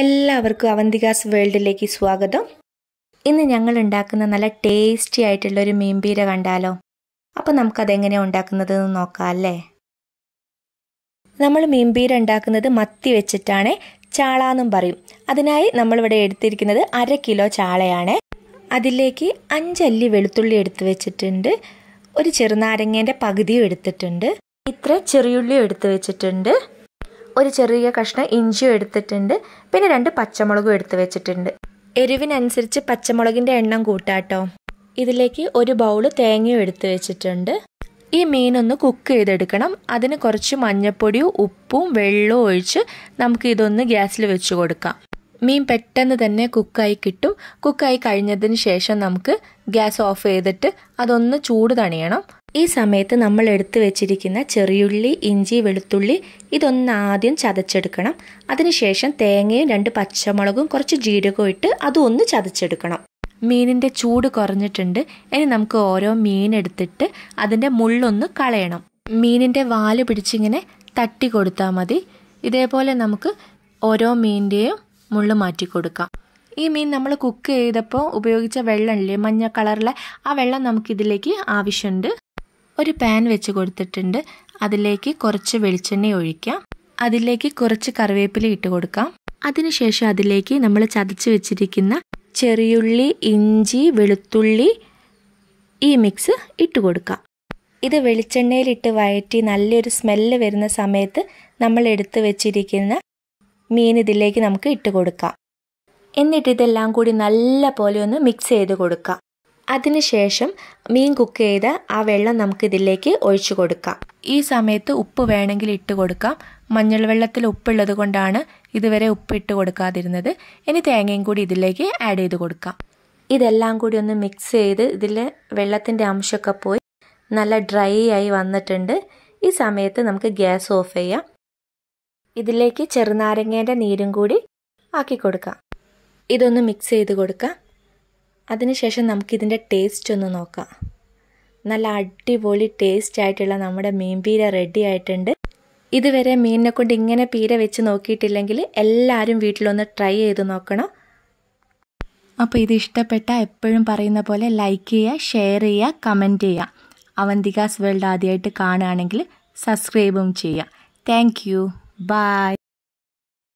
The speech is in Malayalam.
എല്ലാവർക്കും അവന്തികാസ് വേൾഡിലേക്ക് സ്വാഗതം ഇന്ന് ഞങ്ങൾ ഉണ്ടാക്കുന്ന നല്ല ടേസ്റ്റി ആയിട്ടുള്ള ഒരു മീൻപീര കണ്ടാലോ അപ്പോൾ നമുക്കതെങ്ങനെയാണ് ഉണ്ടാക്കുന്നത് എന്ന് നോക്കാം അല്ലേ നമ്മൾ മീൻപീര ഉണ്ടാക്കുന്നത് മത്തി വെച്ചിട്ടാണ് ചാള എന്നും പറയും അതിനായി നമ്മളിവിടെ എടുത്തിരിക്കുന്നത് അര കിലോ ചാളയാണ് അതിലേക്ക് അഞ്ചല്ലി വെളുത്തുള്ളി എടുത്തു വെച്ചിട്ടുണ്ട് ഒരു ചെറുനാരങ്ങേൻ്റെ പകുതിയും എടുത്തിട്ടുണ്ട് ഇത്ര ചെറിയുള്ളിയും എടുത്തു വെച്ചിട്ടുണ്ട് ഒരു ചെറിയ കഷ്ണം ഇഞ്ചിയും എടുത്തിട്ടുണ്ട് പിന്നെ രണ്ട് പച്ചമുളകും എടുത്തു വെച്ചിട്ടുണ്ട് എരിവിനനുസരിച്ച് പച്ചമുളകിൻ്റെ എണ്ണം കൂട്ടാട്ടോ ഇതിലേക്ക് ഒരു ബൗള് തേങ്ങയും എടുത്തു വെച്ചിട്ടുണ്ട് ഈ മീനൊന്ന് കുക്ക് ചെയ്തെടുക്കണം അതിന് കുറച്ച് മഞ്ഞൾപ്പൊടിയും ഉപ്പും വെള്ളവും ഒഴിച്ച് നമുക്ക് ഇതൊന്ന് ഗ്യാസിൽ വെച്ച് കൊടുക്കാം മീൻ പെട്ടെന്ന് തന്നെ കുക്കായി കിട്ടും കുക്കായി കഴിഞ്ഞതിന് ശേഷം നമുക്ക് ഗ്യാസ് ഓഫ് ചെയ്തിട്ട് അതൊന്ന് ചൂട് തണിയണം ഈ സമയത്ത് നമ്മൾ എടുത്തു വെച്ചിരിക്കുന്ന ചെറിയുള്ളി ഇഞ്ചി വെളുത്തുള്ളി ഇതൊന്ന് ആദ്യം ചതച്ചെടുക്കണം അതിനുശേഷം തേങ്ങയും രണ്ട് പച്ചമുളകും കുറച്ച് ജീരകവും ഇട്ട് അതും ഒന്ന് ചതച്ചെടുക്കണം മീനിൻ്റെ ചൂട് കുറഞ്ഞിട്ടുണ്ട് ഇനി നമുക്ക് ഓരോ മീൻ എടുത്തിട്ട് അതിൻ്റെ മുള്ളൊന്ന് കളയണം മീനിൻ്റെ വാല് പിടിച്ചിങ്ങനെ തട്ടി കൊടുത്താൽ മതി ഇതേപോലെ നമുക്ക് ഓരോ മീനിൻ്റെയും മുള്ള് മാറ്റി കൊടുക്കാം ഈ മീൻ നമ്മൾ കുക്ക് ചെയ്തപ്പോൾ ഉപയോഗിച്ച വെള്ളമില്ലേ മഞ്ഞ കളറിലെ ആ വെള്ളം നമുക്കിതിലേക്ക് ആവശ്യമുണ്ട് ഒരു പാൻ വെച്ച് കൊടുത്തിട്ടുണ്ട് അതിലേക്ക് കുറച്ച് വെളിച്ചെണ്ണ ഒഴിക്കാം അതിലേക്ക് കുറച്ച് കറിവേപ്പില ഇട്ട് കൊടുക്കാം അതിനുശേഷം അതിലേക്ക് നമ്മൾ ചതച്ച് വെച്ചിരിക്കുന്ന ചെറിയുള്ളി ഇഞ്ചി വെളുത്തുള്ളി ഈ മിക്സ് ഇട്ട് കൊടുക്കാം ഇത് വെളിച്ചെണ്ണയിലിട്ട് വയറ്റി നല്ലൊരു സ്മെല്ല് വരുന്ന സമയത്ത് നമ്മൾ എടുത്ത് വെച്ചിരിക്കുന്ന മീൻ ഇതിലേക്ക് നമുക്ക് ഇട്ട് കൊടുക്കാം എന്നിട്ട് ഇതെല്ലാം കൂടി നല്ല പോലെ ഒന്ന് മിക്സ് ചെയ്ത് കൊടുക്കാം അതിനുശേഷം മീൻ കുക്ക് ചെയ്ത് ആ വെള്ളം നമുക്ക് ഇതിലേക്ക് ഒഴിച്ചു കൊടുക്കാം ഈ സമയത്ത് ഉപ്പ് വേണമെങ്കിൽ ഇട്ട് കൊടുക്കാം മഞ്ഞൾ വെള്ളത്തിൽ ഉപ്പുള്ളത് കൊണ്ടാണ് ഇതുവരെ ഉപ്പിട്ട് കൊടുക്കാതിരുന്നത് ഇനി തേങ്ങയും കൂടി ഇതിലേക്ക് ആഡ് ചെയ്ത് കൊടുക്കാം ഇതെല്ലാം കൂടി ഒന്ന് മിക്സ് ചെയ്ത് ഇതിൽ വെള്ളത്തിൻ്റെ അംശമൊക്കെ പോയി നല്ല ഡ്രൈ ആയി വന്നിട്ടുണ്ട് ഈ സമയത്ത് നമുക്ക് ഗ്യാസ് ഓഫ് ചെയ്യാം ഇതിലേക്ക് ചെറുനാരങ്ങേൻ്റെ നീരും കൂടി ആക്കി കൊടുക്കാം ഇതൊന്ന് മിക്സ് ചെയ്ത് കൊടുക്കാം അതിനുശേഷം നമുക്കിതിൻ്റെ ടേസ്റ്റ് ഒന്ന് നോക്കാം നല്ല അടിപൊളി ടേസ്റ്റ് ആയിട്ടുള്ള നമ്മുടെ മീൻ പീര റെഡി ആയിട്ടുണ്ട് ഇതുവരെ മീനിനെ കൊണ്ട് ഇങ്ങനെ പീര വെച്ച് നോക്കിയിട്ടില്ലെങ്കിൽ എല്ലാവരും വീട്ടിലൊന്ന് ട്രൈ ചെയ്ത് നോക്കണം അപ്പോൾ ഇത് ഇഷ്ടപ്പെട്ട എപ്പോഴും പറയുന്ന പോലെ ലൈക്ക് ചെയ്യുക ഷെയർ ചെയ്യുക കമൻറ്റ് ചെയ്യുക അവന്തികാസ് വേൾഡ് ആദ്യമായിട്ട് കാണുകയാണെങ്കിൽ സബ്സ്ക്രൈബും ചെയ്യുക താങ്ക് യു ബായ്